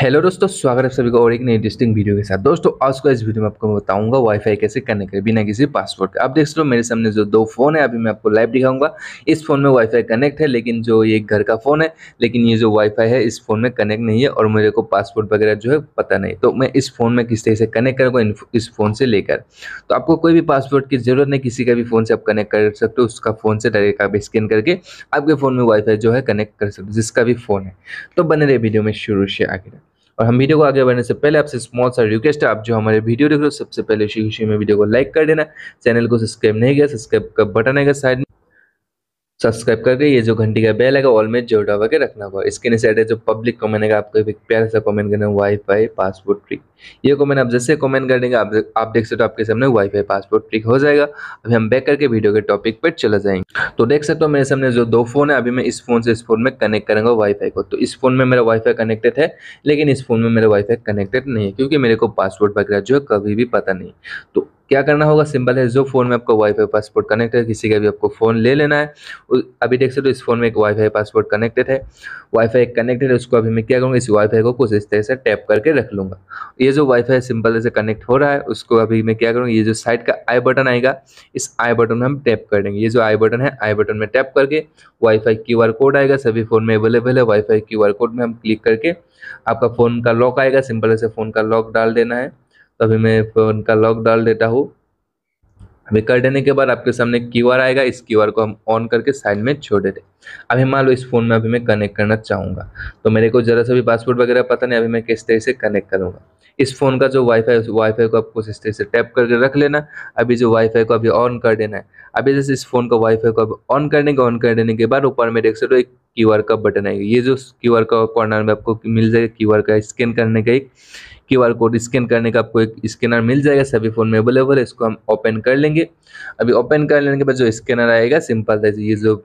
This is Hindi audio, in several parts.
हेलो दोस्तों स्वागत है सभी का और एक नई इंटरेस्टिंग वीडियो के साथ दोस्तों आज का इस वीडियो में आपको मैं बताऊंगा वाईफाई कैसे कनेक्ट करें बिना किसी पासवर्ड के आप देख सकते हो मेरे सामने जो दो फोन है अभी मैं आपको लाइव दिखाऊंगा इस फोन में वाईफाई कनेक्ट है लेकिन जो ये घर का फोन है लेकिन ये जो वाईफाई है इस फोन में कनेक्ट नहीं है और मेरे को पासवर्ड वगैरह जो है पता नहीं तो मैं इस फोन में किस तरह से कनेक्ट करूँगा इस फोन से लेकर तो आपको कोई भी पासवर्ड की जरूरत नहीं किसी का भी फोन से आप कनेक्ट कर सकते हो उसका फोन से डायरेक्ट आप स्कैन करके आपके फोन में वाईफाई जो है कनेक्ट कर सकते हो जिसका भी फोन है तो बने रहे वीडियो में शुरू से आगे और हम वीडियो को आगे बढ़ने से पहले आपसे स्मॉल सा रिक्वेस्ट है आप जो हमारे वीडियो देख रहे हो सबसे पहले इसी खुशी में वीडियो को लाइक कर देना चैनल को सब्सक्राइब नहीं किया सब्सक्राइब का बटन है साइड सब्सक्राइब करके ये जो घंटी का बेल है ऑल में जो डबा के रखना होगा इसके नीचे जो पब्लिक कमेंट है आपको एक प्यार सा कमेंट करना वाईफाई पासपोर्ट ट्रिक ये कमेंट आप जैसे कमेंट कर देंगे आप देख सकते हो आपके सामने वाईफाई पासपोर्ट ट्रिक हो जाएगा अभी हम बैक करके वीडियो के टॉपिक पर चले जाएंगे तो देख सकते हो मेरे सामने जो दो फोन है अभी मैं इस फोन से इस फोन में कनेक्ट करूँगा वाईफाई को तो इस फोन में मेरा वाईफाई कनेक्टेड है लेकिन इस फोन में मेरा वाईफाई कनेक्टेड नहीं है क्योंकि मेरे को पासवर्ड वगैरह जो है कभी भी पता नहीं तो क्या करना होगा सिंपल है जो फ़ोन में आपका वाईफाई पासपोर्ट कनेक्टेड है किसी का भी आपको फ़ोन ले लेना है अभी देख सकते हो तो इस फ़ोन में एक वाईफाई पासपोर्ट कनेक्टेड है वाईफाई कनेक्टेड है उसको अभी मैं क्या करूँगा इस वाईफाई को कुछ इस तरह से टैप करके रख लूँगा ये जो वाईफाई सिंपल से कनेक्ट हो रहा है उसको अभी मैं क्या करूँगा ये जो साइड का आई बटन आएगा इस आई बटन में हम टैप कर देंगे ये जो आई बटन है आई बटन में टैप करके वाईफाई आर कोड आएगा सभी फ़ोन में अवेलेबल है वाईफाई आर कोड में हम क्लिक करके आपका फ़ोन का लॉक आएगा सिंपल से फ़ोन का लॉक डाल देना है तो अभी मैं फ़ोन का लॉक डाल देता हूँ अभी कर देने के बाद आपके सामने क्यू आएगा इस क्यू को हम ऑन करके साइड में छोड़ देते अभी मान लो इस फ़ोन में अभी मैं कनेक्ट करना चाहूँगा तो मेरे को ज़रा सा भी पासवर्ड वगैरह पता नहीं अभी मैं किस तरह से कनेक्ट करूँगा इस फ़ोन का जो वाईफाई उस वाईफाई को आपको इस तरह से टैप करके रख लेना अभी जो वाईफाई को अभी ऑन कर देना है अभी जैसे इस फ़ोन का वाईफाई को अभी ऑन करने के ऑन कर देने के बाद ऊपर में देख सकते हो एक क्यू आर का बटन आएगा ये जो क्यू आर का कॉर्नर में आपको मिल जाएगा क्यू आर का स्कैन करने का एक क्यू आर कोड स्कैन करने का आपको एक स्कैनर मिल जाएगा सभी फ़ोन में अवेलेबल है इसको हम ओपन कर लेंगे अभी ओपन कर लेने के बाद जो स्कैनर आएगा सिंपल था ये जो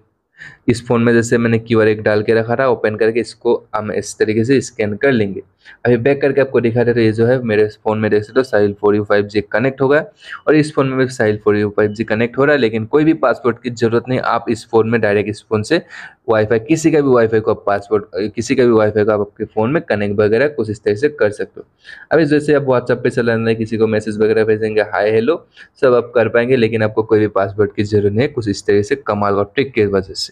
इस फ़ोन में जैसे मैंने क्यू एक डाल के रखा था ओपन करके इसको हम इस तरीके से स्कैन कर लेंगे अभी बैक करके आपको दिखा रहे तो ये जो है मेरे फ़ोन में जैसे तो Sahil four U five G connect होगा और इस फ़ोन में भी Sahil four U five G connect हो रहा है लेकिन कोई भी पासपोर्ट की ज़रूरत नहीं आप इस फ़ोन में डायरेक्ट इस फ़ोन से वाईफाई किसी का भी वाईफाई को आप पासवर्ड किसी का भी वाईफाई को आप आपके फ़ोन में कनेक्ट वगैरह कुछ तो इस तरह से कर सकते हो अभी जैसे आप व्हाट्सअप पे चला रहे किसी को मैसेज वगैरह भेजेंगे हाय हेलो सब आप कर पाएंगे लेकिन आपको कोई भी पासवर्ड की जरूरत नहीं है कुछ तो इस तरह से कमाल और ट्रिक की वजह से